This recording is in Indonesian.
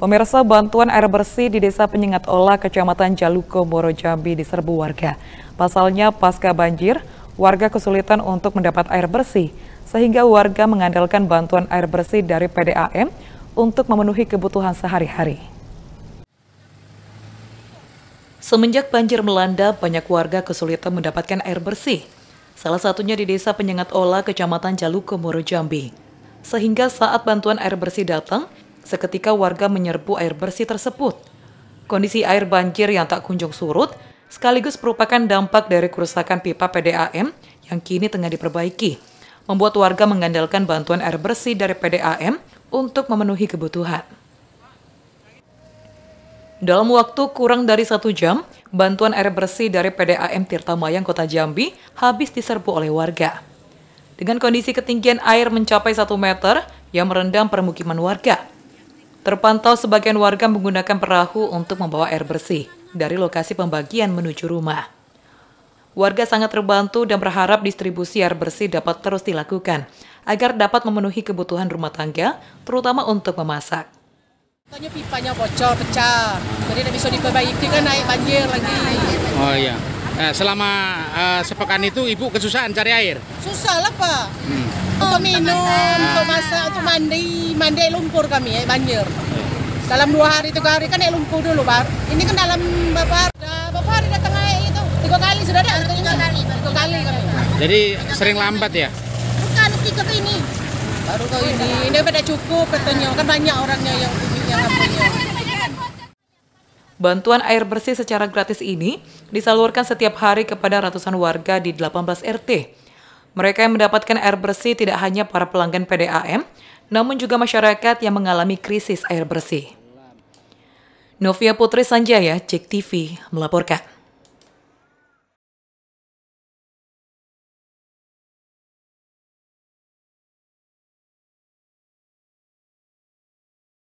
Pemirsa bantuan air bersih di Desa Penyengat Ola, Kecamatan Jaluko, Morojambi Jambi diserbu warga. Pasalnya pasca banjir, warga kesulitan untuk mendapat air bersih, sehingga warga mengandalkan bantuan air bersih dari PDAM untuk memenuhi kebutuhan sehari-hari. Semenjak banjir melanda, banyak warga kesulitan mendapatkan air bersih. Salah satunya di Desa Penyengat Ola, Kecamatan Jaluko, Morojambi, Jambi. Sehingga saat bantuan air bersih datang, Seketika warga menyerbu air bersih tersebut. Kondisi air banjir yang tak kunjung surut sekaligus merupakan dampak dari kerusakan pipa PDAM yang kini tengah diperbaiki, membuat warga mengandalkan bantuan air bersih dari PDAM untuk memenuhi kebutuhan. Dalam waktu kurang dari satu jam, bantuan air bersih dari PDAM Tirta Mayang Kota Jambi habis diserbu oleh warga. Dengan kondisi ketinggian air mencapai satu meter yang merendam permukiman warga, Terpantau sebagian warga menggunakan perahu untuk membawa air bersih dari lokasi pembagian menuju rumah. Warga sangat terbantu dan berharap distribusi air bersih dapat terus dilakukan agar dapat memenuhi kebutuhan rumah tangga, terutama untuk memasak. Tanya pipanya bocor, pecah. Jadi tidak bisa diperbaiki kan naik banjir lagi. Oh iya. Nah, selama uh, sepekan itu ibu kesusahan cari air? Susah lah pak. Hmm. Untuk minum, untuk masak, untuk mandi, mandi lumpur kami ya banjir. Iya. Dalam dua hari tiga hari kan ya lumpur dulu pak. Ini kan dalam berapa berapa hari datang air itu tiga kali sudah ada. Tiga kali, tiga kali kami. Nah, jadi sering lambat ya? Bukan tiga ini. Baru kau ini, ini pada cukup katanya kan banyak orangnya yang punya. Bantuan air bersih secara gratis ini disalurkan setiap hari kepada ratusan warga di 18 RT. Mereka yang mendapatkan air bersih tidak hanya para pelanggan PDAM, namun juga masyarakat yang mengalami krisis air bersih. Novia Putri Sanjaya, Cek TV, melaporkan.